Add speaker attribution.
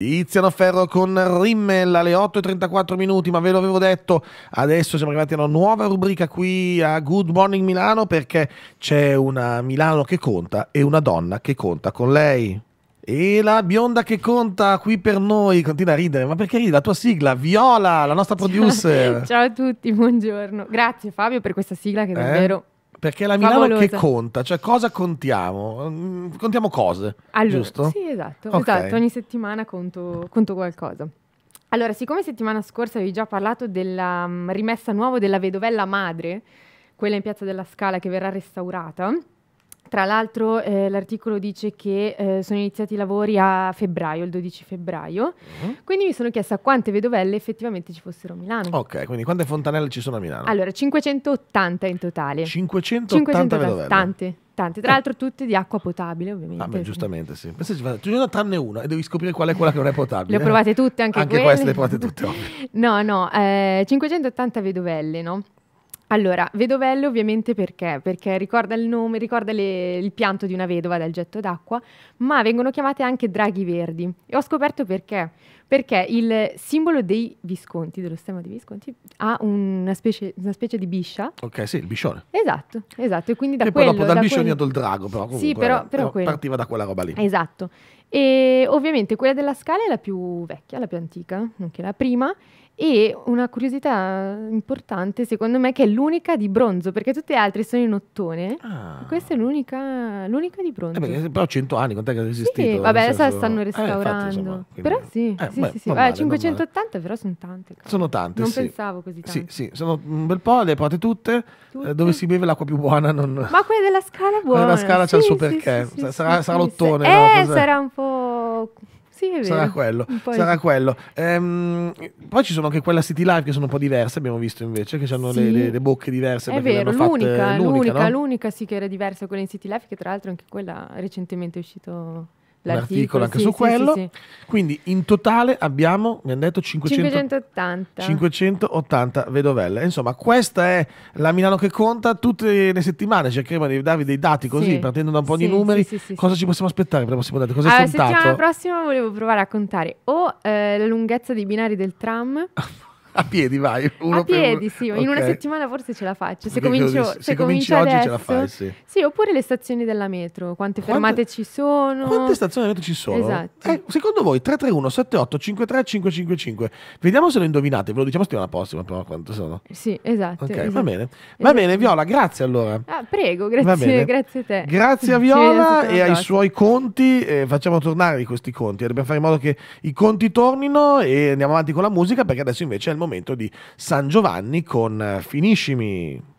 Speaker 1: Tiziano Ferro con Rimmel alle 8.34 minuti, ma ve l'avevo detto, adesso siamo arrivati a una nuova rubrica qui a Good Morning Milano perché c'è una Milano che conta e una donna che conta con lei. E la bionda che conta qui per noi continua a ridere, ma perché ridi? La tua sigla, Viola, la nostra producer. Ciao,
Speaker 2: a tutti, buongiorno. Grazie Fabio per questa sigla che eh? davvero
Speaker 1: perché la Milano Favolosa. che conta? Cioè cosa contiamo? Mm, contiamo cose, allora, giusto? Sì, esatto, okay. esatto. ogni
Speaker 2: settimana conto, conto qualcosa. Allora, siccome settimana scorsa avevi già parlato della um, rimessa nuova della vedovella madre, quella in Piazza della Scala che verrà restaurata, tra l'altro eh, l'articolo dice che eh, sono iniziati i lavori a febbraio, il 12 febbraio, mm-hmm. quindi mi sono chiesta quante vedovelle effettivamente ci fossero a Milano.
Speaker 1: Ok, quindi quante fontanelle ci sono a Milano? Allora,
Speaker 2: 580 in totale. 580, 580 vedovelle? Tante. Tante, tra eh. l'altro tutte di acqua potabile ovviamente. Ah, beh, giustamente
Speaker 1: sì. Pensa ci sono tranne una e devi scoprire qual è quella che non è potabile. le ho provate tutte anche, anche queste. Anche queste le provate
Speaker 2: tutte. no, no, 580 eh, vedovelle, no? Allora, vedovelle ovviamente perché? Perché ricorda il nome, ricorda le, il pianto di una vedova dal getto d'acqua, ma vengono chiamate anche draghi verdi e ho scoperto perché perché il simbolo dei Visconti, dello stemma dei Visconti, ha una specie, una specie di biscia.
Speaker 1: Ok, sì, il biscione.
Speaker 2: Esatto, esatto. E quindi da e quello, poi dopo dal biscione è quello...
Speaker 1: il drago, però comunque sì, però, però eh, eh partiva da quella roba lì.
Speaker 2: Esatto. E ovviamente quella della scala è la più vecchia, la più antica, nonché la prima. E una curiosità importante, secondo me, che è l'unica di bronzo, perché tutte le altre sono in ottone. Ah. Questa è l'unica, l'unica di bronzo. Eh perché,
Speaker 1: però 100 anni, quant'è che è esistito? Sì, vabbè, adesso la stanno restaurando. Eh, infatti, insomma, quindi... Però
Speaker 2: sì, eh, sì, sì, Beh, sì, sì. Male, 580 però sono tante. Cara.
Speaker 1: Sono tante, Non sì. pensavo così tante. Sì, sì, sono un bel po', le provate tutte, tutte. Eh, dove si beve l'acqua più buona non... Ma
Speaker 2: quella della scala è buona. Quella della scala sì, c'è il suo perché,
Speaker 1: sarà, sarà l'ottone. Eh, no? sarà
Speaker 2: un po'... Sì, Sarà quello. Sarà sì.
Speaker 1: quello. Ehm, poi ci sono anche quella City Live che sono un po' diverse, abbiamo visto invece, che hanno sì. le, le, le, bocche diverse. È vero, l'unica, fatte, l'unica, l'unica, no?
Speaker 2: l'unica, sì che era diversa quella in City Live, che tra l'altro anche quella recentemente è uscito l'articolo anche sì, su sì, quello. Sì,
Speaker 1: Quindi in totale abbiamo, mi hanno detto, 500, 580. 580 vedovelle. Insomma, questa è la Milano che conta tutte le settimane. Cercheremo di darvi dei dati così, partendo da un po' di numeri. Cosa ci possiamo aspettare per la prossima data? Cosa allora, hai contato? La settimana
Speaker 2: prossima volevo provare a contare o eh, la lunghezza dei binari del tram.
Speaker 1: a piedi vai. Uno a piedi, uno. sì, okay. in una settimana
Speaker 2: forse ce la faccio. Se, comincio, se, se cominci adesso, oggi ce la fai, sì. sì. oppure le stazioni della metro, quante, quante fermate ci sono. Quante
Speaker 1: stazioni della metro ci sono? Esatto. Eh, secondo voi 331 78 53 555. Vediamo se lo indovinate, ve lo diciamo settimana prossima però quanto sono.
Speaker 2: Sì, esatto. Ok, esatto. va bene.
Speaker 1: Va esatto. bene esatto. Viola, grazie allora.
Speaker 2: Ah, prego, grazie, grazie a te. Grazie a Viola e ai suoi
Speaker 1: conti, eh, facciamo tornare questi conti, dobbiamo fare in modo che i conti tornino e andiamo avanti con la musica perché adesso invece è il momento momento di San Giovanni con eh, Finiscimi.